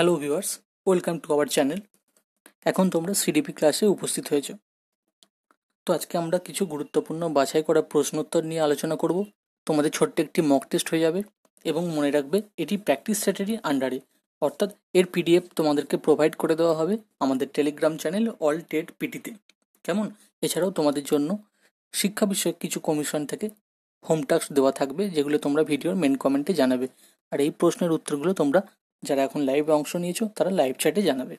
hello viewers welcome to our channel এখন তোমরা CDP ক্লাসে উপস্থিত হয়েছ তো আজকে আমরা কিছু গুরুত্বপূর্ণ বাছাই করা প্রশ্নোত্তর নিয়ে আলোচনা করব তোমাদের ছোট্ট একটি মক টেস্ট হয়ে যাবে এবং মনে রাখবে এটি প্র্যাকটিস সেটেরই আন্ডারে অর্থাৎ এর পিডিএফ তোমাদেরকে প্রোভাইড করে দেওয়া হবে আমাদের টেলিগ্রাম চ্যানেল অল টেট পিটিতে কেমন এছাড়াও তোমাদের জন্য শিক্ষা বিষয়ক কিছু কমিশন থেকে হোম টাস্ক দেওয়া থাকবে যেগুলো তোমরা ভিডিওর মেন কমেন্টে জানাবে আর এই প্রশ্নের উত্তরগুলো তোমরা যারা এখন লাইভে অংশ নিয়েছো তারা লাইভ চ্যাটে জানাবে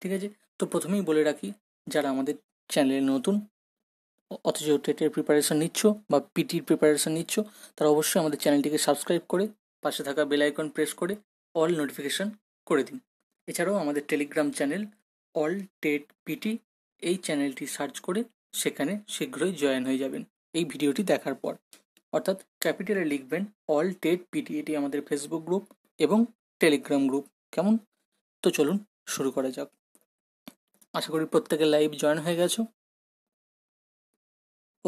ঠিক আছে তো প্রথমেই বলে রাখি যারা আমাদের চ্যানেলে নতুন অথচ টেটের প্রিপারেশন নিচ্ছ বা পিটির প্রিপারেশন নিচ্ছ তারা অবশ্যই আমাদের চ্যানেলটিকে সাবস্ক্রাইব করে পাশে থাকা বেল আইকন প্রেস করে অল নোটিফিকেশন করে দিন এছাড়াও আমাদের Telegram channel all TET PT এই চ্যানেলটি সার্চ করে সেখানে শীঘ্রই জয়েন হয়ে যাবেন এই ভিডিওটি দেখার পর অর্থাৎ ক্যাপিটালে লিখবেন অল টেট পিটি এটি আমাদের ফেসবুক গ্রুপ এবং টেলিগ্রাম গ্রুপ কেমন তো চলুন শুরু করা যাক আশা করি প্রত্যেকে লাইভ জয়েন হয়ে গেছো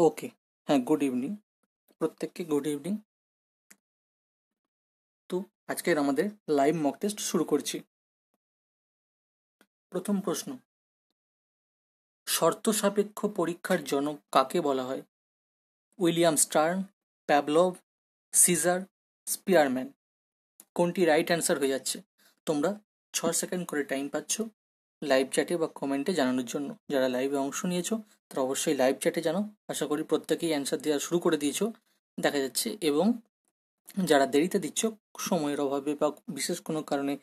ওকে হ্যাঁ গুড ইভিনিং প্রত্যেককে গুড ইভিনিং তো আজকের আমাদের লাইভ মক টেস্ট শুরু করছি প্রথম প্রশ্ন শর্ত সাপেক্ষ পরীক্ষার জনক কাকে বলা হয় William Stern Pavlov Caesar Spearman কোনটি রাইট অ্যান্সার হয়ে যাচ্ছে তোমরা ছ সেকেন্ড করে টাইম পাচ্ছ লাইভ চ্যাটে বা কমেন্টে জানানোর জন্য যারা লাইভে অংশ নিয়েছো তারা অবশ্যই লাইভ চ্যাটে জানো আশা করি প্রত্যেকেই অ্যান্সার দেওয়া শুরু করে দিয়েছ দেখা যাচ্ছে এবং যারা দেরিতে দিচ্ছ সময়ের অভাবে বা বিশেষ কোনো কারণে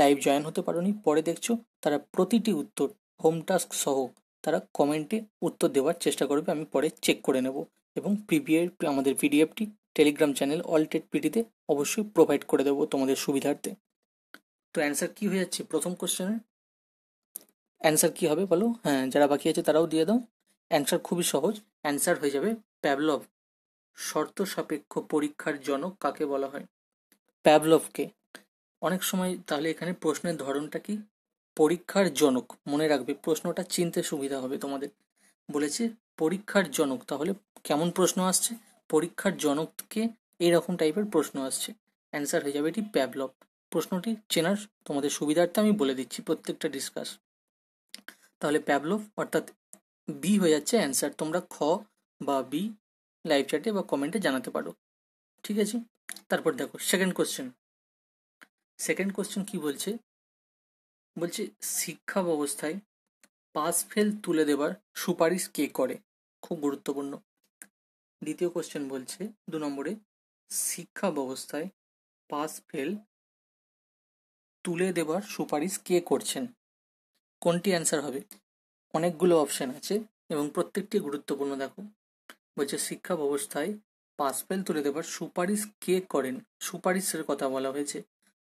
লাইভ জয়েন হতে পারোনি পরে দেখছো তারা প্রতিটি উত্তর হোম টাস্ক সহ তারা কমেন্টে উত্তর দেওয়ার চেষ্টা করবে আমি পরে চেক করে নেব এবং পিপিএ আমাদের পিডিএফটি টেলিগ্রাম চ্যানেল অলটেড পিডিতে অবশ্যই প্রোভাইড করে দেবো তোমাদের সুবিধার্থে তো অ্যান্সার কী হয়ে যাচ্ছে প্রথম কোশ্চেনের অ্যান্সার কী হবে বলো হ্যাঁ যারা বাকি আছে তারাও দিয়ে দাও অ্যান্সার খুবই সহজ অ্যান্সার হয়ে যাবে প্যাভলভ শর্ত সাপেক্ষ পরীক্ষার জনক কাকে বলা হয় প্যাভলভকে অনেক সময় তাহলে এখানে প্রশ্নের ধরনটা কি পরীক্ষার জনক মনে রাখবে প্রশ্নটা চিনতে সুবিধা হবে তোমাদের বলেছে পরীক্ষার জনক তাহলে কেমন প্রশ্ন আসছে পরীক্ষার জনককে এরকম টাইপের প্রশ্ন আসছে অ্যান্সার হয়ে যাবে এটি প্যাভলভ প্রশ্নটি চেনার তোমাদের সুবিধার্থে আমি বলে দিচ্ছি প্রত্যেকটা ডিসকাস তাহলে প্যাভলভ অর্থাৎ বি হয়ে যাচ্ছে অ্যান্সার তোমরা খ বা বি লাইভ চ্যাটে বা কমেন্টে জানাতে পারো ঠিক আছে তারপর দেখো সেকেন্ড কোশ্চেন সেকেন্ড কোশ্চেন কি বলছে বলছে শিক্ষা ব্যবস্থায় পাস ফেল তুলে দেবার সুপারিশ কে করে খুব গুরুত্বপূর্ণ দ্বিতীয় কোশ্চেন বলছে দু নম্বরে শিক্ষা ব্যবস্থায় পাস ফেল তুলে দেবার সুপারিশ কে করছেন কোনটি অ্যান্সার হবে অনেকগুলো অপশান আছে এবং প্রত্যেকটি গুরুত্বপূর্ণ দেখো বলছে শিক্ষা ব্যবস্থায় পাস ফেল তুলে দেবার সুপারিশ কে করেন সুপারিশের কথা বলা হয়েছে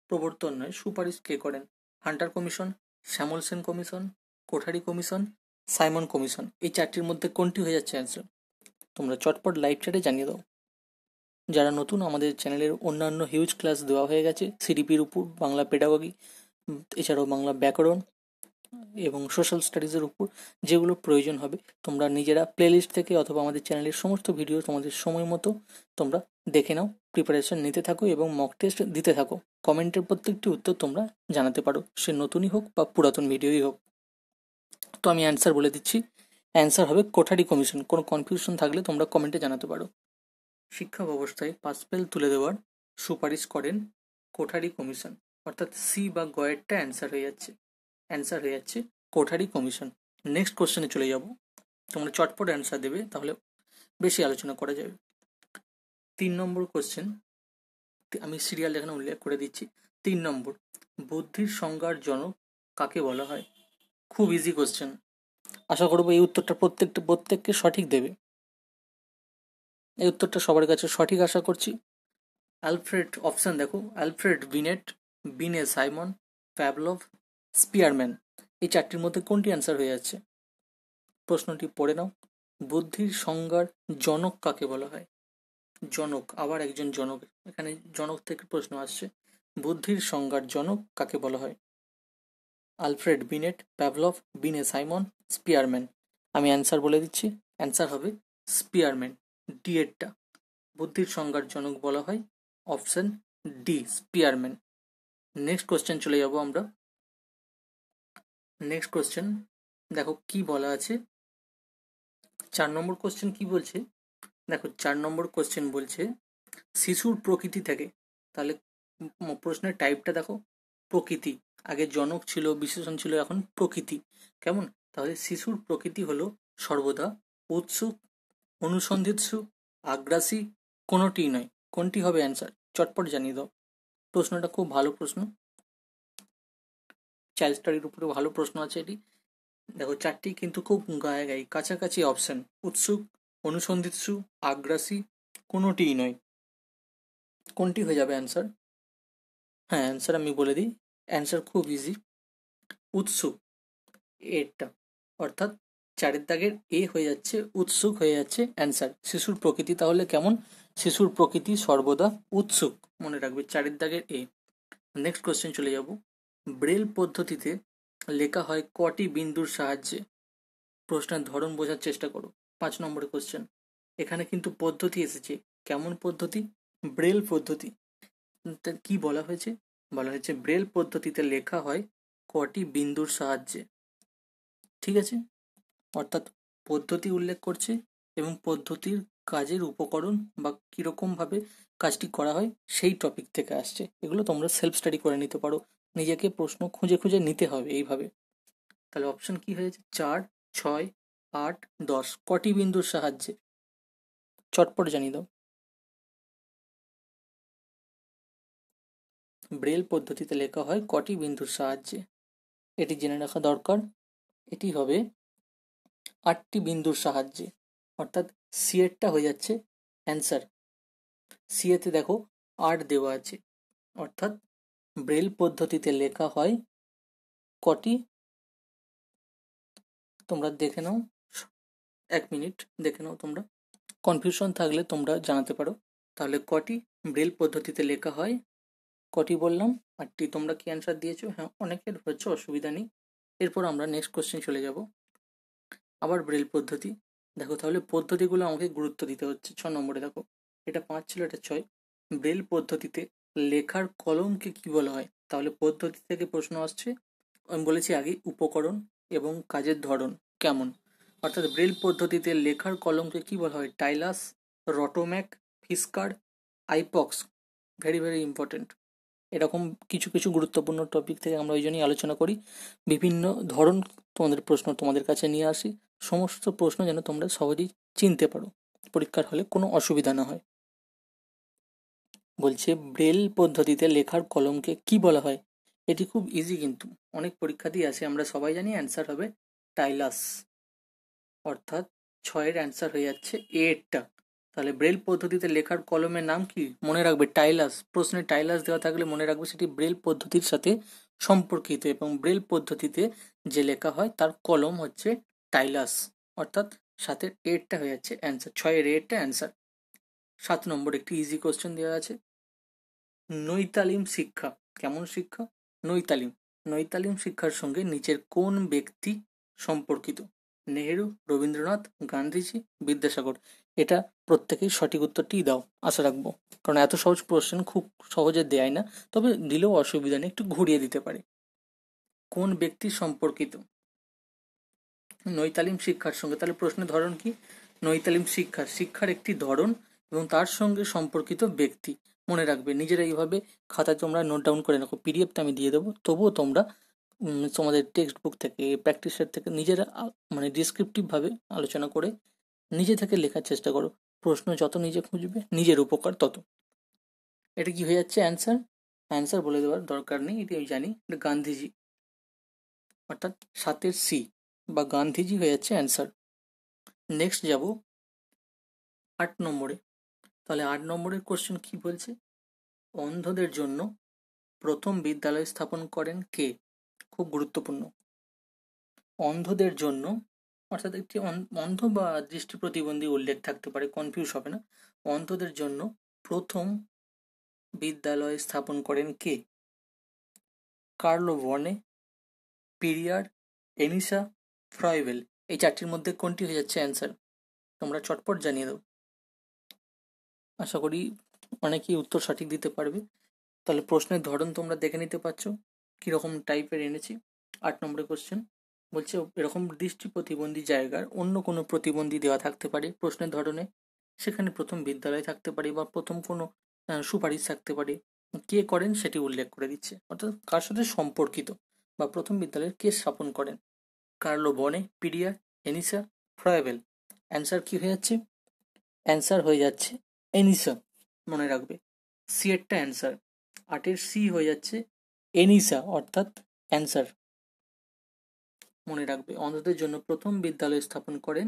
প্রবর্তন নয় সুপারিশ কে করেন Hunter commission Shyamal Sen commission Kothari commission Simon commission এই চারটির মধ্যে কোনটি হয়ে যাচ্ছে অ্যান্সার তোমরা চটপট লাইভ চ্যাটে জানিয়ে দাও যারা নতুন আমাদের চ্যানেলের অন্যান্য হিউজ ক্লাস দেওয়া হয়ে গেছে সিডিপির উপর বাংলা পেডাগগি এছাড়াও বাংলা ব্যাকরণ এবং সোশ্যাল স্টাডিজের উপর যেগুলো প্রয়োজন হবে তোমরা নিজেরা প্লেলিস্ট থেকে অথবা আমাদের চ্যানেলের সমস্ত ভিডিও তোমাদের সময় মতো তোমরা দেখে নাও প্রিপারেশন নিতে থাকো এবং মক টেস্ট দিতে থাকো কমেন্টের প্রত্যেকটি উত্তর তোমরা জানাতে পারো সে নতুনই হোক বা পুরাতন ভিডিওই হোক তো আমি অ্যান্সার বলে দিচ্ছি অ্যান্সার হবে কোঠারি কমিশন কোনো কনফিউশন থাকলে তোমরা কমেন্টে জানাতে পারো শিক্ষা ব্যবস্থায় পাসপেল তুলে দেওয়ার সুপারিশ করেন কোঠারি কমিশন অর্থাৎ সি বা গয়েরটা অ্যান্সার হয়ে যাচ্ছে অ্যান্সার হয়ে যাচ্ছে কোঠারি কমিশন নেক্সট কোশ্চেনে চলে যাব তোমরা চটপট অ্যান্সার দেবে তাহলে বেশি আলোচনা করা যাবে তিন নম্বর কোশ্চেন আমি সিরিয়াল এখানে উল্লেখ করে দিচ্ছি তিন নম্বর বুদ্ধির সংজ্ঞার জনক কাকে বলা হয় খুব ইজি কোশ্চেন আশা করবো এই উত্তরটা প্রত্যেকটা প্রত্যেককে সঠিক দেবে এই উত্তরটা সবার কাছে সঠিক আশা করছি অ্যালফ্রেড অপশান দেখো Alfred Binet Binet Simon Pavlov Spearman এই চারটির মধ্যে কোনটি অ্যান্সার হয়ে যাচ্ছে প্রশ্নটি পড়ে নাও বুদ্ধির সংজ্ঞার জনক কাকে বলা হয় জনক আবার একজন জনক এখানে জনক থেকে প্রশ্ন আসছে বুদ্ধির সংজ্ঞার জনক কাকে বলা হয় Alfred Binet Pavlov Binet Simon Spearman আমি অ্যান্সার বলে দিচ্ছি অ্যান্সার হবে স্পিয়ারম্যান ডিয়েরটা বুদ্ধির সংজ্ঞার জনক বলা হয় option D Spearman next question চলে যাব আমরা নেক্সট কোয়েশ্চেন দেখো কি বলা আছে চার নম্বর কোশ্চেন কি বলছে দেখো চার নম্বর কোশ্চেন বলছে শিশুর প্রকৃতি থেকে তাহলে প্রশ্নের টাইপটা দেখো প্রকৃতি আগে জনক ছিল বিশেষণ ছিল এখন প্রকৃতি কেমন তাহলে শিশুর প্রকৃতি হলো সর্বদা উৎসুক অনুসন্ধিৎসু আগ্রাসী কোনটি নয় কোনটি হবে आंसर চটপট জানিও প্রশ্নটা খুব ভালো প্রশ্ন চার্লস্টডের রূপের ভালো প্রশ্ন আছে এটি দেখো চারটি কিন্তু খুব গায় গায়া কাছাকাছি অপশন উৎসুক অনুসন্ধিৎসু আগ্রাসী কোনটিই নয় কোনটি হয়ে যাবে आंसर হ্যাঁ आंसर আমি বলে দিই आंसर খুব ইজি উৎসুক এট অর্থাৎ চারের দাগের এ হয়ে যাচ্ছে উৎসুক হয়ে যাচ্ছে অ্যান্সার শিশুর প্রকৃতি তাহলে কেমন শিশুর প্রকৃতি সর্বদা উৎসুক মনে রাখবে চারের দাগের এ নেক্সট কোশ্চেন চলে যাব ব্রেল পদ্ধতিতে লেখা হয় কটি বিন্দুর সাহায্যে প্রশ্নের ধরন বোঝার চেষ্টা করো পাঁচ নম্বর কোশ্চেন এখানে কিন্তু পদ্ধতি এসেছে কেমন পদ্ধতি ব্রেল পদ্ধতি কি বলা হয়েছে বলা হয়েছে ব্রেল পদ্ধতিতে লেখা হয় কটি বিন্দুর সাহায্যে ঠিক আছে অর্থাৎ পদ্ধতি উল্লেখ করছে এবং পদ্ধতির কাজের উপকরণ বা কীরকমভাবে কাজটি করা হয় সেই টপিক থেকে আসছে এগুলো তোমরা সেলফ স্টাডি করে নিতে পারো নিজেকে প্রশ্ন খুঁজে খুঁজে নিতে হবে এইভাবে তাহলে অপশন কি হয়েছে চার ছয় আট দশ কটি বিন্দুর সাহায্যে চটপট জানিয়ে দাও ব্রেল পদ্ধতিতে লেখা হয় কটি বিন্দুর সাহায্যে এটি জেনে রাখা দরকার এটি হবে আটটি বিন্দুর সাহায্যে অর্থাৎ সিএটটা হয়ে যাচ্ছে অ্যান্সার সিএতে দেখো আট দেওয়া আছে অর্থাৎ ব্রেল পদ্ধতিতে লেখা হয় কটি তোমরা দেখে নাও এক মিনিট দেখে নাও তোমরা কনফিউশন থাকলে তোমরা জানাতে পারো তাহলে কটি ব্রেল পদ্ধতিতে লেখা হয় কটি বললাম আটটি তোমরা কি অ্যান্সার দিয়েছো হ্যাঁ অনেকের হচ্ছে অসুবিধা নেই এরপর আমরা নেক্সট কোশ্চেন চলে যাবো আবার ব্রেল পদ্ধতি দেখো তাহলে পদ্ধতিগুলো আমাকে গুরুত্ব দিতে হচ্ছে ছ নম্বরে দেখো এটা পাঁচ ছিল এটা ছয় ব্রেল পদ্ধতিতে লেখার কলমকে কি বলা হয় তাহলে পদ্ধতি থেকে প্রশ্ন আসছে আমি বলেছি আগে উপকরণ এবং কাজের ধরন কেমন অর্থাৎ ব্রেল পদ্ধতিতে লেখার কলমকে কি বলা হয় টাইলাস রটোম্যাক ফিসকার আইপক্স ভেরি ভেরি ইম্পর্টেন্ট এরকম কিছু কিছু গুরুত্বপূর্ণ টপিক থেকে আমরা ওই জন্যই আলোচনা করি বিভিন্ন ধরন তোমাদের প্রশ্ন তোমাদের কাছে নিয়ে আসি সমস্ত প্রশ্ন যেন তোমরা সহজেই চিনতে পারো পরীক্ষার হলে কোনো অসুবিধা না হয় বলছে ব্রেল পদ্ধতিতে লেখার কলমকে কি বলা হয় এটি খুব ইজি কিন্তু অনেক পরীক্ষাতেই আছে আমরা সবাই জানি অ্যান্সার হবে টাইলাস অর্থাৎ ছয়ের অ্যান্সার হয়ে যাচ্ছে এরটা তাহলে ব্রেল পদ্ধতিতে লেখার কলমের নাম কি মনে রাখবে টাইলাস প্রশ্নে টাইলাস দেওয়া থাকলে মনে রাখবে সেটি ব্রেল পদ্ধতির সাথে সম্পর্কিত এবং ব্রেল পদ্ধতিতে যে লেখা হয় তার কলম হচ্ছে টাইলাস অর্থাৎ সাতের এরটা হয়ে যাচ্ছে অ্যান্সার ছয়ের এরটা অ্যান্সার সাত নম্বর একটি ইজি কোশ্চেন দেওয়া আছে নৈতালিম শিক্ষা কেমন শিক্ষা নৈতালিম নৈতালিম শিক্ষার সঙ্গে নিচের কোন ব্যক্তি সম্পর্কিত নেহেরু রবীন্দ্রনাথ গান্ধীজি বিদ্যাসাগর এটা প্রত্যেকেই সঠিক উত্তরটি দাও আশা রাখবো কারণ এত সহজ প্রশ্ন খুব সহজে দেয় না তবে দিলেও অসুবিধা নেই একটু ঘুরিয়ে দিতে পারে কোন ব্যক্তি সম্পর্কিত নৈতালিম শিক্ষার সঙ্গে তাহলে প্রশ্নের ধরন কি নৈতালিম শিক্ষা শিক্ষার একটি ধরন এবং তার সঙ্গে সম্পর্কিত ব্যক্তি মনে রাখবে নিজেরা এইভাবে খাতা তোমরা নোট ডাউন করে রাখো পিডিএফটা আমি দিয়ে দেবো তবুও তোমরা তোমাদের টেক্সট বুক থেকে প্র্যাকটিসের থেকে নিজেরা মানে ডিসক্রিপটিভভাবে আলোচনা করে নিজে থেকে লেখার চেষ্টা করো প্রশ্ন যত নিজে খুঁজবে নিজের উপকার তত এটা কি হয়ে যাচ্ছে অ্যান্সার অ্যান্সার বলে দেওয়ার দরকার নেই এটি আমি জানি এটা গান্ধীজি অর্থাৎ সাতের সি বা গান্ধীজি হয়ে যাচ্ছে অ্যান্সার নেক্সট যাব আট নম্বরে তাহলে আট নম্বরের কোশ্চেন কি বলছে অন্ধদের জন্য প্রথম বিদ্যালয় স্থাপন করেন কে খুব গুরুত্বপূর্ণ অন্ধদের জন্য অর্থাৎ একটি অন্ধ বা দৃষ্টি প্রতিবন্ধী উল্লেখ থাকতে পারে কনফিউজ হবে না অন্ধদের জন্য প্রথম বিদ্যালয় স্থাপন করেন কে কার্লো ভর্নে পিরিয়ার এনিসা ফ্রয়েভেল এই চারটির মধ্যে কোনটি হয়ে যাচ্ছে অ্যান্সার তোমরা চটপট জানিয়ে দাও আশা করি অনেকেই উত্তর সঠিক দিতে পারবে তাহলে প্রশ্নের ধরন তোমরা দেখে নিতে পারছ কীরকম টাইপের এনেছি আট নম্বরের কোশ্চেন বলছে এরকম দৃষ্টি প্রতিবন্ধী জায়গার অন্য কোনো প্রতিবন্ধী দেওয়া থাকতে পারে প্রশ্নের ধরনে সেখানে প্রথম বিদ্যালয় থাকতে পারে বা প্রথম কোনো সুপারিশ থাকতে পারে কে করেন সেটি উল্লেখ করে দিচ্ছে অর্থাৎ কার সাথে সম্পর্কিত বা প্রথম বিদ্যালয়ের কে স্থাপন করেন কার্লো বনে পিডিয়া এনিসা ফ্রয়েবেল অ্যান্সার কি হয়ে যাচ্ছে অ্যান্সার হয়ে যাচ্ছে এনিসা মনে রাখবে সি অ্যান্সার আটের সি হয়ে যাচ্ছে এনিসা অর্থাৎ অ্যান্সার মনে রাখবে অন্ধদের জন্য প্রথম বিদ্যালয় স্থাপন করেন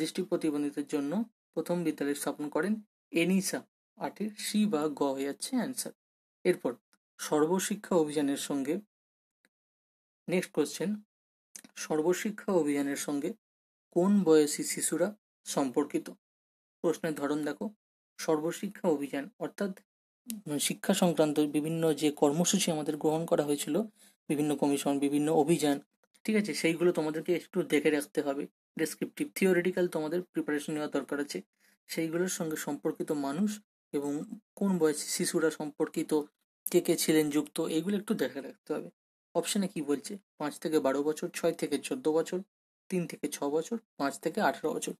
দৃষ্টি প্রতিবন্ধীদের জন্য প্রথম বিদ্যালয় স্থাপন করেন এনিসা আটের সি বা গ হয়ে যাচ্ছে অ্যান্সার এরপর সর্বশিক্ষা অভিযানের সঙ্গে নেক্সট কোয়েশ্চেন সর্বশিক্ষা অভিযানের সঙ্গে কোন বয়সী শিশুরা সম্পর্কিত প্রশ্নের ধরন দেখো সর্বশিক্ষা অভিযান অর্থাৎ শিক্ষা সংক্রান্ত বিভিন্ন যে কর্মসূচি আমাদের গ্রহণ করা হয়েছিল বিভিন্ন কমিশন বিভিন্ন অভিযান ঠিক আছে সেইগুলো তোমাদেরকে একটু দেখে রাখতে হবে ডেসক্রিপটিভ থিওরিটিক্যাল তোমাদের প্রিপারেশন নেওয়া দরকার আছে সেইগুলোর সঙ্গে সম্পর্কিত মানুষ এবং কোন বয়সী শিশুরা সম্পর্কিত কে কে ছিলেন যুক্ত এগুলো একটু দেখে রাখতে হবে অপশানে কি বলছে পাঁচ থেকে বারো বছর ছয় থেকে চোদ্দ বছর তিন থেকে ছ বছর পাঁচ থেকে আঠেরো বছর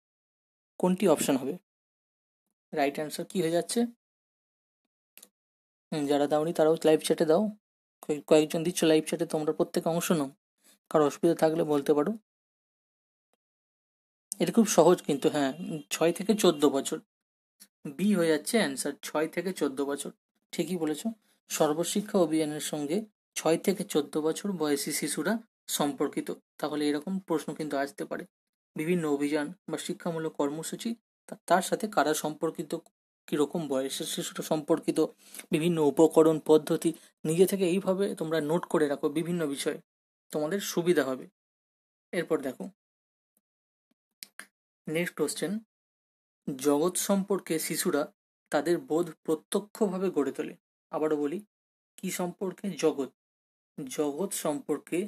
কোনটি অপশান হবে রাইট অ্যান্সার কি হয়ে যাচ্ছে যারা দাওনি তারাও লাইভ চ্যাটে দাও কয়েকজন দিচ্ছ লাইভ চ্যাটে তোমরা প্রত্যেকে অংশ নাও কারো অসুবিধা থাকলে বলতে পারো এটা খুব সহজ কিন্তু হ্যাঁ ছয় থেকে চোদ্দ বছর বি হয়ে যাচ্ছে অ্যান্সার ছয় থেকে চোদ্দ বছর ঠিকই বলেছ সর্বশিক্ষা অভিযানের সঙ্গে ছয় থেকে চোদ্দ বছর বয়সী শিশুরা সম্পর্কিত তাহলে এরকম প্রশ্ন কিন্তু আসতে পারে বিভিন্ন অভিযান বা শিক্ষামূলক কর্মসূচি তার সাথে কারা সম্পর্কিত কীরকম বয়সের শিশুটা সম্পর্কিত বিভিন্ন উপকরণ পদ্ধতি নিজে থেকে এইভাবে তোমরা নোট করে রাখো বিভিন্ন বিষয়ে তোমাদের সুবিধা হবে এরপর দেখো নেক্সট কোশ্চেন জগৎ সম্পর্কে শিশুরা তাদের বোধ প্রত্যক্ষভাবে গড়ে তোলে আবারও বলি কি সম্পর্কে জগৎ জগৎ সম্পর্কে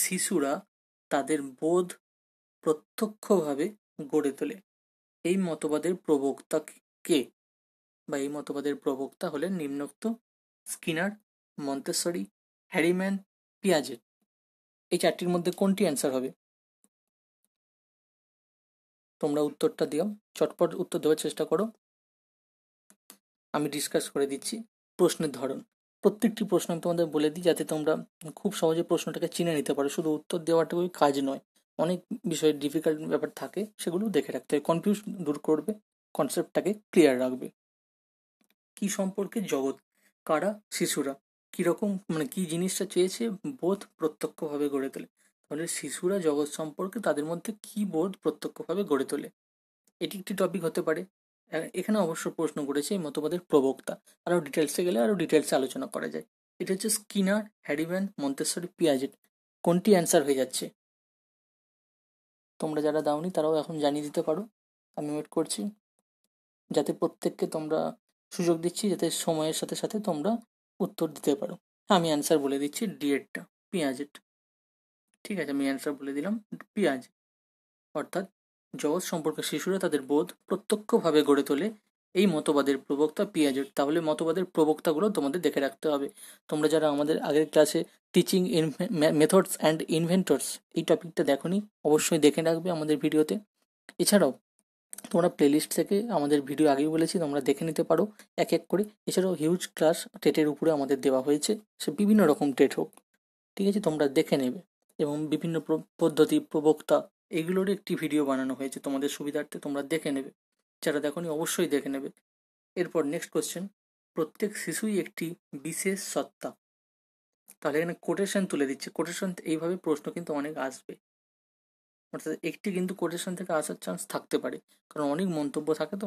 শিশুরা তাদের বোধ প্রত্যক্ষভাবে গড়ে তোলে এই মতবাদের প্রবক্তা কে বা এই মতবাদের প্রবক্তা হলেন নিম্নোক্ত স্কিনার মন্তেশ্বরী হ্যারিম্যান পিয়াজেট এই চারটির মধ্যে কোনটি অ্যান্সার হবে তোমরা উত্তরটা দিও চটপট উত্তর দেওয়ার চেষ্টা করো আমি ডিসকাস করে দিচ্ছি প্রশ্নের ধরন প্রত্যেকটি প্রশ্ন তোমাদের বলে দিই যাতে তোমরা খুব সহজে প্রশ্নটাকে চিনে নিতে পারো শুধু উত্তর দেওয়াটুকুই কাজ নয় অনেক বিষয়ে ডিফিকাল্ট ব্যাপার থাকে সেগুলো দেখে রাখতে হবে কনফিউজ দূর করবে কনসেপ্টটাকে ক্লিয়ার রাখবে কি সম্পর্কে জগৎ কারা শিশুরা কীরকম মানে কী জিনিসটা চেয়েছে বোধ প্রত্যক্ষভাবে গড়ে তোলে তাহলে শিশুরা জগৎ সম্পর্কে তাদের মধ্যে কি বোধ প্রত্যক্ষভাবে গড়ে তোলে এটি একটি টপিক হতে পারে হ্যাঁ, এখানে অবশ্য প্রশ্ন করেছে এই মতবাদের প্রবক্তা আরও ডিটেলসে গেলে আরও ডিটেলসে আলোচনা করা যায় এটা হচ্ছে স্কিনার হ্যারিম্যান মন্তেশ্বরী পিয়াজেট কোনটি অ্যান্সার হয়ে যাচ্ছে তোমরা যারা দাওনি তারাও এখন জানিয়ে দিতে পারো আমি ওয়েট করছি যাতে প্রত্যেককে তোমরা সুযোগ দিচ্ছি যাতে সময়ের সাথে সাথে তোমরা উত্তর দিতে পারো হ্যাঁ, আমি অ্যান্সার বলে দিচ্ছি ডিএডটা পিয়াজেট ঠিক আছে আমি অ্যান্সার বলে দিলাম পিঁয়াজ অর্থাৎ জগৎ সম্পর্কে শিশুরা তাদের বোধ প্রত্যক্ষভাবে গড়ে তোলে এই মতবাদের প্রবক্তা পিয়াজেট তাহলে মতবাদের প্রবক্তাগুলো তোমাদের দেখে রাখতে হবে তোমরা যারা আমাদের আগের ক্লাসে টিচিং মেথডস অ্যান্ড ইনভেন্টরস এই টপিকটা নি অবশ্যই দেখে রাখবে আমাদের ভিডিওতে এছাড়াও তোমরা প্লেলিস্ট থেকে আমাদের ভিডিও আগেই বলেছি তোমরা দেখে নিতে পারো এক এক করে এছাড়াও হিউজ ক্লাস টেটের উপরে আমাদের দেওয়া হয়েছে সে বিভিন্ন রকম টেট হোক ঠিক আছে তোমরা দেখে নেবে এবং বিভিন্ন পদ্ধতি প্রবক্তা এগুলোর একটি ভিডিও বানানো হয়েছে তোমাদের সুবিধার্থে তোমরা দেখে নেবে যারা দেখনি অবশ্যই দেখে নেবে এরপর নেক্সট কোশ্চেন প্রত্যেক শিশুই একটি বিশেষ সত্তা তাহলে এখানে কোটেশন তুলে দিচ্ছে কোটেশন এইভাবে প্রশ্ন কিন্তু অনেক আসবে অর্থাৎ একটি কিন্তু কোটেশন থেকে আসার চান্স থাকতে পারে কারণ অনেক মন্তব্য থাকে তো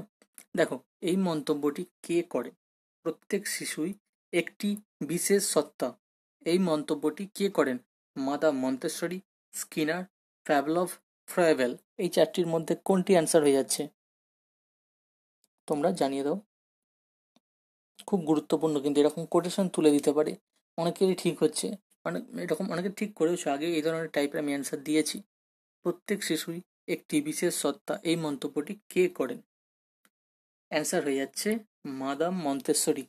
দেখো এই মন্তব্যটি কে করে প্রত্যেক শিশুই একটি বিশেষ সত্তা এই মন্তব্যটি কে করেন মাদা মন্তেশ্বরী স্কিনার ফ্যাবলভ ফ্রয়েবেল এই চারটির মধ্যে কোনটি অ্যান্সার হয়ে যাচ্ছে তোমরা জানিয়ে দাও খুব গুরুত্বপূর্ণ কিন্তু এরকম কোটেশন তুলে দিতে পারে অনেকেরই ঠিক হচ্ছে অনেক মানে এরকম অনেকে ঠিক করেছো আগে এই ধরনের টাইপের আমি অ্যান্সার দিয়েছি প্রত্যেক শিশুই একটি বিশেষ সত্তা এই মন্তব্যটি কে করেন অ্যান্সার হয়ে যাচ্ছে মাদাম মন্তেশ্বরী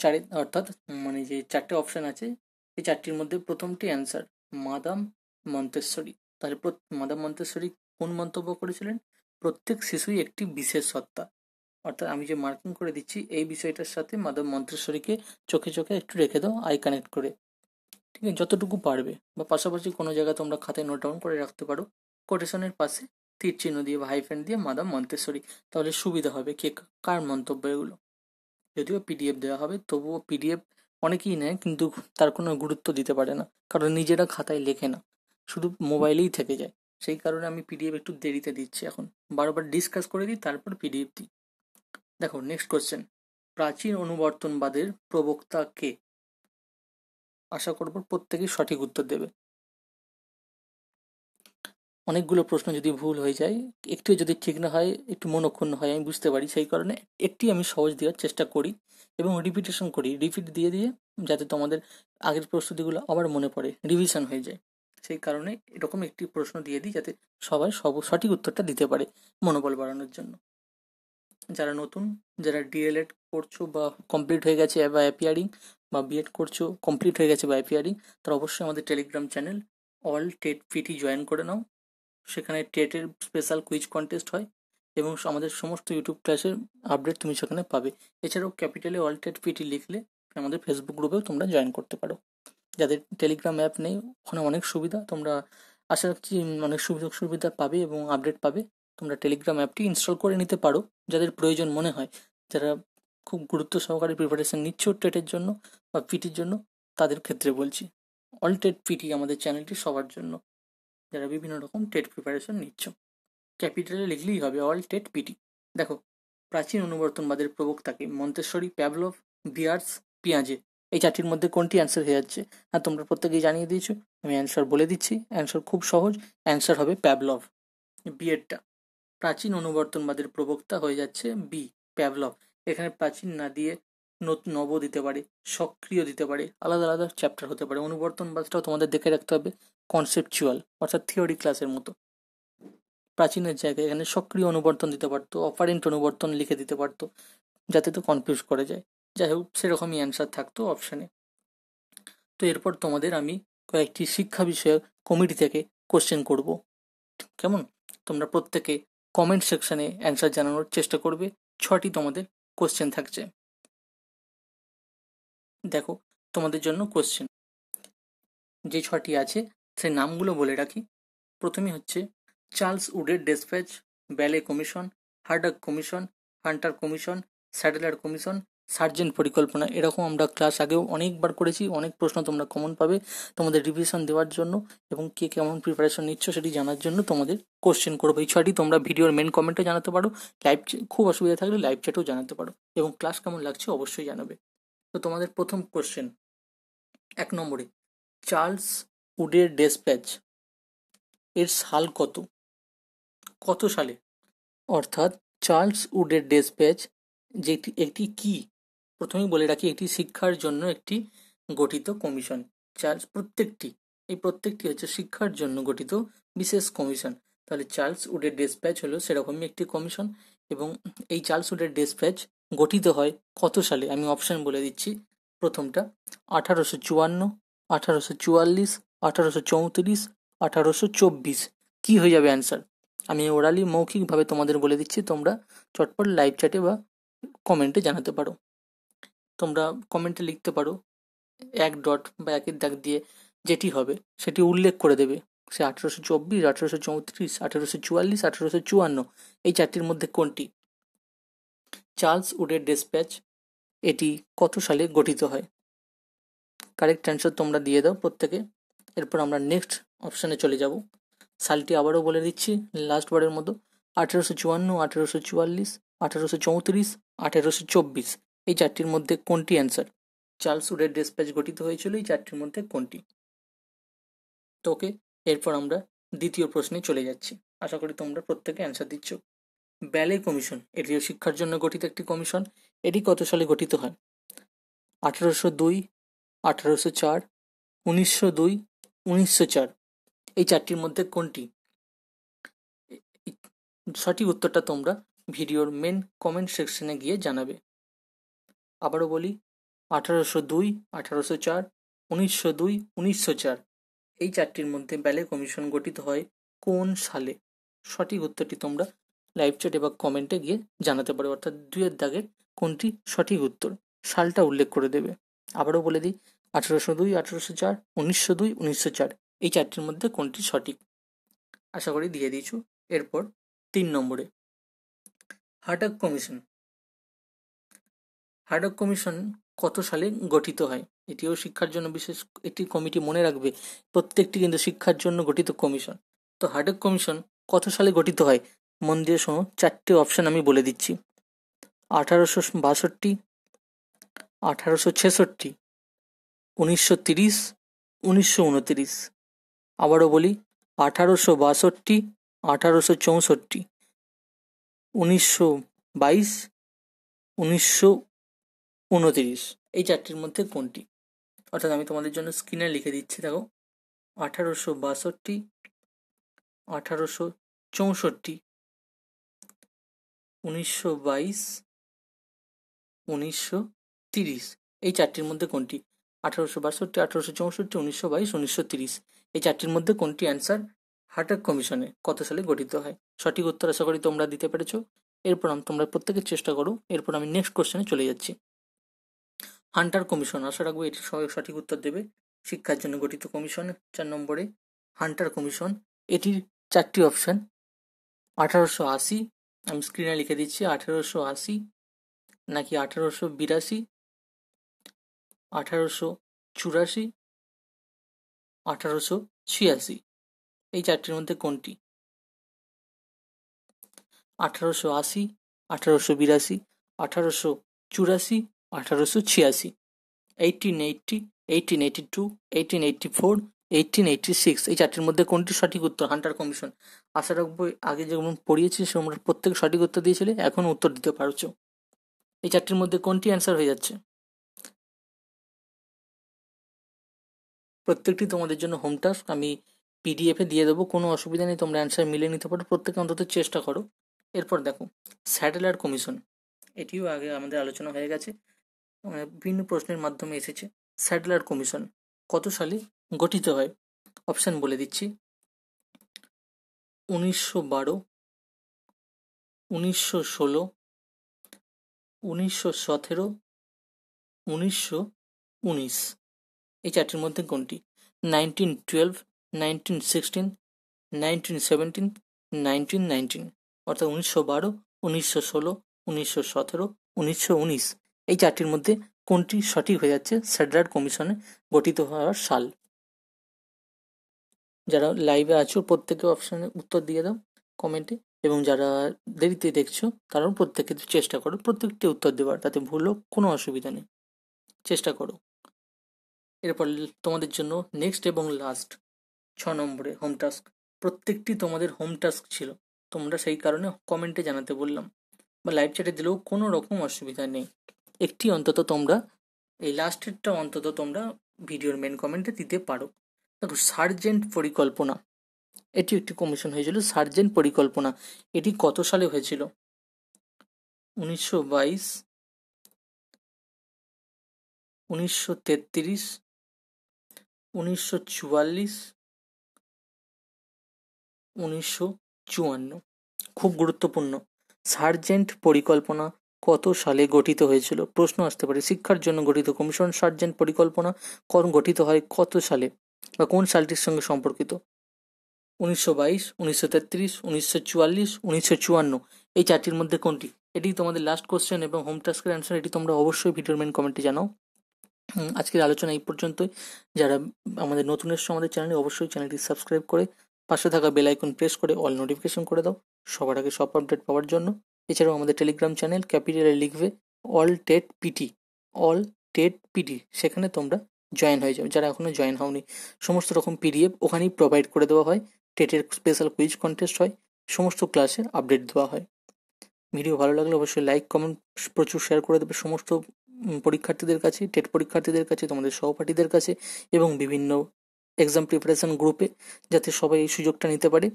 চারে অর্থাৎ মানে যে চারটে অপশান আছে এই চারটির মধ্যে প্রথমটি অ্যান্সার মাদাম মন্তেশ্বরী তাহলে মাদাম মন্তেশ্বরী কোন মন্তব্য করেছিলেন প্রত্যেক শিশুই একটি বিশেষ সত্তা অর্থাৎ আমি যে মার্কিং করে দিচ্ছি এই বিষয়টার সাথে মাদাম মন্তেশ্বরীকে চোখে চোখে একটু রেখে দাও আই কানেক্ট করে ঠিক আছে যতটুকু পারবে বা পাশাপাশি কোনো জায়গায় তোমরা খাতায় নোট ডাউন করে রাখতে পারো কোটেশনের পাশে তীর চিহ্ন দিয়ে বা হাইফেন দিয়ে মাদাম মন্তেশ্বরী তাহলে সুবিধা হবে কে কার মন্তব্য এগুলো যদিও পিডিএফ দেওয়া হবে তবুও পিডিএফ অনেকেই নেয় কিন্তু তার কোনো গুরুত্ব দিতে পারে না কারণ নিজেরা খাতায় লেখে না শুধু মোবাইলেই থেকে যায় সেই কারণে আমি পিডিএফ একটু দেরিতে দিচ্ছি এখন বারবার ডিসকাস করে দিই তারপর পিডিএফ দিই দেখো নেক্সট কোশ্চেন প্রাচীন অনুবর্তনবাদের প্রবক্তা কে আশা করব প্রত্যেকেই সঠিক উত্তর দেবে অনেকগুলো প্রশ্ন যদি ভুল হয়ে যায় একটু যদি ঠিক না হয় একটু মনক্ষুণ্ণ হয় আমি বুঝতে পারি সেই কারণে একটি আমি সহজ দেওয়ার চেষ্টা করি এবং রিপিটেশন করি রিপিট দিয়ে দিয়ে যাতে তোমাদের আগের প্রস্তুতিগুলো আবার মনে পড়ে রিভিশন হয়ে যায় সেই কারণে এরকম একটি প্রশ্ন দিয়ে দিই যাতে সবাই সব সঠিক উত্তরটা দিতে পারে মনোবল বাড়ানোর জন্য যারা নতুন যারা ডিএলএড করছো বা কমপ্লিট হয়ে গেছে বা অ্যাপিয়ারিং বা বিএড করছো কমপ্লিট হয়ে গেছে বা অ্যাপিয়ারিং তারা অবশ্যই আমাদের Telegram channel all TET PT join করে নাও সেখানে টেটের স্পেশাল কুইজ কন্টেস্ট হয় এবং আমাদের সমস্ত ইউটিউব ক্লাসের আপডেট তুমি সেখানে পাবে এছাড়াও ক্যাপিটালে অল টেট পিটি লিখলে আমাদের ফেসবুক গ্রুপেও তোমরা জয়েন করতে পারো যাদের টেলিগ্রাম অ্যাপ নেই ওখানে অনেক সুবিধা তোমরা আশা রাখছি অনেক সুযোগ সুবিধা পাবে এবং আপডেট পাবে তোমরা টেলিগ্রাম অ্যাপটি ইনস্টল করে নিতে পারো যাদের প্রয়োজন মনে হয় যারা খুব গুরুত্ব সহকারে প্রিপারেশান নিচ্ছ টেটের জন্য বা পিটির জন্য তাদের ক্ষেত্রে বলছি অল টেট পিটি আমাদের চ্যানেলটি সবার জন্য যারা বিভিন্ন রকম টেট প্রিপারেশন নিচ্ছ ক্যাপিটালে লিখলেই হবে অল টেট পিটি দেখো প্রাচীন অনুবর্তনবাদের প্রবক্তাকে মন্তেশ্বরী প্যাবলভ বিয়ার্স পেঁয়াজে এই চারটির মধ্যে কোনটি অ্যান্সার হয়ে যাচ্ছে হ্যাঁ তোমরা প্রত্যেকেই জানিয়ে দিয়েছো আমি অ্যান্সার বলে দিচ্ছি অ্যান্সার খুব সহজ অ্যান্সার হবে প্যাবলভ বিয়েরটা প্রাচীন অনুবর্তনবাদের প্রবক্তা হয়ে যাচ্ছে বি প্যাবলভ এখানে প্রাচীন না দিয়ে নব দিতে পারে সক্রিয় দিতে পারে আলাদা আলাদা চ্যাপ্টার হতে পারে অনুবর্তনবাদটাও তোমাদের দেখে রাখতে হবে কনসেপচুয়াল অর্থাৎ থিওরি ক্লাসের মতো প্রাচীনের জায়গায় এখানে সক্রিয় অনুবর্তন দিতে পারতো অপারেন্ট অনুবর্তন লিখে দিতে পারতো যাতে তো কনফিউজ করে যায় যাই হোক সেরকমই অ্যান্সার থাকতো অপশানে তো এরপর তোমাদের আমি কয়েকটি শিক্ষা বিষয়ক কমিটি থেকে কোশ্চেন করব কেমন তোমরা প্রত্যেকে কমেন্ট সেকশনে অ্যান্সার জানানোর চেষ্টা করবে ছটি তোমাদের কোশ্চেন থাকছে দেখো তোমাদের জন্য কোশ্চেন যে ছটি আছে সেই নামগুলো বলে রাখি প্রথমে হচ্ছে চার্লস উডের ডেসপ্যাচ ব্যালে commission Hartog commission Hunter commission স্যাটেলাইট কমিশন সার্জেন্ট পরিকল্পনা এরকম আমরা ক্লাস আগেও অনেকবার করেছি অনেক প্রশ্ন তোমরা কমন পাবে তোমাদের রিভিশন দেওয়ার জন্য এবং কে কেমন প্রিপারেশন নিচ্ছ সেটি জানার জন্য তোমাদের কোশ্চেন করবো এই ছয়টি তোমরা ভিডিওর মেন কমেন্টে জানাতে পারো লাইভ খুব অসুবিধা থাকলে লাইভ চ্যাটেও জানাতে পারো এবং ক্লাস কেমন লাগছে অবশ্যই জানাবে তো তোমাদের প্রথম কোশ্চেন এক নম্বরে চার্লস উডের ডেসপ্যাচ এর সাল কত কত সালে অর্থাৎ চার্লস উডের ডেসপ্যাচ যেটি একটি কী প্রথমেই বলে রাখি এটি শিক্ষার জন্য একটি গঠিত কমিশন চার্লস প্রত্যেকটি এই প্রত্যেকটি হচ্ছে শিক্ষার জন্য গঠিত বিশেষ কমিশন তাহলে চার্লস উডের ডেসপ্যাচ হলো সেরকমই একটি কমিশন এবং এই চার্লস উডের ডেসপ্যাচ গঠিত হয় কত সালে আমি অপশন বলে দিচ্ছি প্রথমটা আঠারোশো চুয়ান্ন আঠারোশো চুয়াল্লিশ আঠারোশো চৌত্রিশ আঠারোশো চব্বিশ কী হয়ে যাবে অ্যান্সার আমি ওরালি মৌখিকভাবে তোমাদের বলে দিচ্ছি তোমরা চটপট লাইভ চ্যাটে বা কমেন্টে জানাতে পারো তোমরা কমেন্টে লিখতে পারো এক ডট বা একের দাগ দিয়ে যেটি হবে সেটি উল্লেখ করে দেবে সে আঠেরোশো চব্বিশ আঠেরোশো চৌত্রিশ আঠেরোশো চুয়াল্লিশ আঠেরোশো চুয়ান্ন এই চারটির মধ্যে কোনটি চার্লস উডের ডেসপ্যাচ এটি কত সালে গঠিত হয় কারেক্ট অ্যান্সার তোমরা দিয়ে দাও প্রত্যেকে এরপর আমরা নেক্সট অপশানে চলে যাব সালটি আবারও বলে দিচ্ছি লাস্টবারের মতো আঠেরোশো চুয়ান্ন আঠেরোশো চুয়াল্লিশ আঠেরোশো চৌত্রিশ আঠেরোশো চব্বিশ এই চারটির মধ্যে কোনটি অ্যান্সার চার্লস উডের ডিসপ্যাচ গঠিত হয়েছিল এই চারটির মধ্যে কোনটি তো ওকে এরপর আমরা দ্বিতীয় প্রশ্নে চলে যাচ্ছি আশা করি তোমরা প্রত্যেকে অ্যান্সার দিচ্ছ ব্যালে কমিশন এটিও শিক্ষার জন্য গঠিত একটি কমিশন এটি কত সালে গঠিত হয় আঠারোশো দুই আঠারোশো চার উনিশশো দুই উনিশশো চার এই চারটির মধ্যে কোনটি সঠিক উত্তরটা তোমরা ভিডিওর মেন কমেন্ট সেকশনে গিয়ে জানাবে আবারও বলি আঠারোশো দুই আঠারোশো চার উনিশশো দুই উনিশশো চার এই চারটির মধ্যে ব্যালে কমিশন গঠিত হয় কোন সালে সঠিক উত্তরটি তোমরা লাইভ চ্যাটে বা কমেন্টে গিয়ে জানাতে পারো অর্থাৎ দুয়ের দাগের কোনটি সঠিক উত্তর সালটা উল্লেখ করে দেবে আবারও বলে দিই আঠারোশো দুই আঠারোশো চার উনিশশো দুই উনিশশো চার এই চারটির মধ্যে কোনটি সঠিক আশা করি দিয়ে দিয়েছ এরপর তিন নম্বরে হাটাক কমিশন হার্ডক কমিশন কত সালে গঠিত হয় এটিও শিক্ষার জন্য বিশেষ একটি কমিটি মনে রাখবে প্রত্যেকটি কিন্তু শিক্ষার জন্য গঠিত কমিশন তো হার্ডক কমিশন কত সালে গঠিত হয় মন দিয়ে শোনো চারটে অপশন আমি বলে দিচ্ছি আঠারোশো বাষট্টি আঠারোশো ছেষট্টি উনিশশো তিরিশ উনিশশো উনতিরিশ আবারও বলি আঠারোশো বাষট্টি আঠারোশো চৌষট্টি উনিশশো বাইশ উনিশশো উনতিরিশ এই চারটির মধ্যে কোনটি অর্থাৎ আমি তোমাদের জন্য স্ক্রিনে লিখে দিচ্ছি দেখো আঠারোশো বাষট্টি আঠারোশো চৌষট্টি উনিশশো বাইশ উনিশশো তিরিশ এই চারটির মধ্যে কোনটি আঠারোশো বাষট্টি আঠারোশো চৌষট্টি উনিশশো বাইশ উনিশশো তিরিশ এই চারটির মধ্যে কোনটি অ্যান্সার হার্টার কমিশনে কত সালে গঠিত হয় সঠিক উত্তর আশা করি তোমরা দিতে পেরেছো এরপর তোমরা প্রত্যেকের চেষ্টা করো এরপর আমি নেক্সট কোশ্চেনে চলে যাচ্ছি হান্টার কমিশন আশা রাখবো এটি সঠিক উত্তর দেবে শিক্ষার জন্য গঠিত কমিশন চার নম্বরে হান্টার কমিশন এটির চারটি অপশান আঠারোশো আশি আমি স্ক্রিনে লিখে দিচ্ছি আঠারোশো আশি নাকি আঠারোশো বিরাশি আঠারোশো চুরাশি আঠারোশো ছিয়াশি এই চারটির মধ্যে কোনটি আঠারোশো আশি আঠারোশো বিরাশি আঠারোশো চুরাশি আঠারোশো ছিয়াশি eighteen eighty eighteen eighty two eighteen eighty four eighteen eighty six এই চারটির মধ্যে কোনটি সঠিক উত্তর হান্টার কমিশন আশা রাখবো আগে যেমন পড়িয়েছি সেমন প্রত্যেক সঠিক উত্তর দিয়েছিলে এখন উত্তর দিতে পারছ এই চারটির মধ্যে কোনটি অ্যান্সার হয়ে যাচ্ছে প্রত্যেকটি তোমাদের জন্য হোম টাস্ক আমি পিডিএফে দিয়ে দেবো কোনো অসুবিধা নেই তোমরা অ্যান্সার মিলে নিতে পারো প্রত্যেকে অন্তত চেষ্টা করো এরপর দেখো স্যাটেলাইট কমিশন এটিও আগে আমাদের আলোচনা হয়ে গেছে বিভিন্ন প্রশ্নের মাধ্যমে এসেছে স্যাডলার কমিশন কত সালে গঠিত হয় অপশান বলে দিচ্ছি উনিশশো বারো উনিশশো ষোলো উনিশশো সতেরো উনিশশো উনিশ এই চারটির মধ্যে কোনটি nineteen twelve nineteen sixteen nineteen seventeen nineteen nineteen অর্থাৎ উনিশশো বারো উনিশশো ষোলো উনিশশো সতেরো উনিশশো উনিশ এই চারটির মধ্যে কোনটি সঠিক হয়ে যাচ্ছে সেডরার কমিশনে গঠিত হওয়ার সাল যারা লাইভে আছো প্রত্যেকে অপশানে উত্তর দিয়ে দাও কমেন্টে এবং যারা দেরিতে দেখছো তারাও প্রত্যেকে চেষ্টা করো প্রত্যেকটি উত্তর দেওয়ার তাতে ভুলও কোনো অসুবিধা নেই চেষ্টা করো এরপর তোমাদের জন্য নেক্সট এবং লাস্ট ছ নম্বরে হোম টাস্ক প্রত্যেকটি তোমাদের হোম টাস্ক ছিল তোমরা সেই কারণে কমেন্টে জানাতে বললাম বা লাইভ চ্যাটে দিলেও কোনো রকম অসুবিধা নেই একটি অন্তত তোমরা এই লাস্টেরটা অন্তত তোমরা ভিডিওর মেন কমেন্টে দিতে পারো দেখো সার্জেন্ট পরিকল্পনা এটি একটি কমিশন হয়েছিল সার্জেন্ট পরিকল্পনা এটি কত সালে হয়েছিল উনিশশো বাইশ উনিশশো তেত্রিশ উনিশশো চুয়াল্লিশ উনিশশো চুয়ান্ন খুব গুরুত্বপূর্ণ সার্জেন্ট পরিকল্পনা কত সালে গঠিত হয়েছিল প্রশ্ন আসতে পারে শিক্ষার জন্য গঠিত কমিশন সার্জেন্ট পরিকল্পনা কর্ম গঠিত হয় কত সালে বা কোন সালটির সঙ্গে সম্পর্কিত উনিশশো বাইশ উনিশশো তেত্রিশ উনিশশো চুয়াল্লিশ উনিশশো চুয়ান্ন এই চারটির মধ্যে কোনটি এটি তোমাদের লাস্ট কোশ্চেন এবং হোম টাস্কের অ্যান্সার এটি তোমরা অবশ্যই ভিডিওর মেন কমেন্টে জানাও আজকের আলোচনা এই পর্যন্তই যারা আমাদের নতুন এসছো আমাদের চ্যানেলে অবশ্যই চ্যানেলটি সাবস্ক্রাইব করে পাশে থাকা বেল আইকন প্রেস করে অল নোটিফিকেশন করে দাও সবার আগে সব আপডেট পাওয়ার জন্য এছাড়াও আমাদের টেলিগ্রাম চ্যানেল ক্যাপিটালে লিখবে all TET PT all TET PT সেখানে তোমরা জয়েন হয়ে যাবে যারা এখনও জয়েন হওনি সমস্ত রকম পিডিএফ ওখানেই প্রোভাইড করে দেওয়া হয় টেটের স্পেশাল কুইজ কন্টেস্ট হয় সমস্ত ক্লাসের আপডেট দেওয়া হয় ভিডিও ভালো লাগলে অবশ্যই লাইক কমেন্ট প্রচুর শেয়ার করে দেবে সমস্ত পরীক্ষার্থীদের কাছে টেট পরীক্ষার্থীদের কাছে তোমাদের সহপাঠীদের কাছে এবং বিভিন্ন এক্সাম প্রিপারেশন গ্রুপে যাতে সবাই এই সুযোগটা নিতে পারে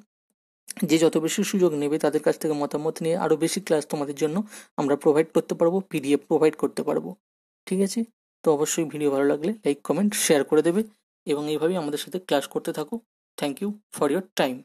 যে যত বেশি সুযোগ নেবে তাদের কাছ থেকে মতামত নিয়ে আরও বেশি ক্লাস তোমাদের জন্য আমরা প্রোভাইড করতে পারবো পিডিএফ প্রোভাইড করতে পারবো ঠিক আছে তো অবশ্যই ভিডিও ভালো লাগলে লাইক কমেন্ট শেয়ার করে দেবে এবং এইভাবেই আমাদের সাথে ক্লাস করতে থাকো thank you for your time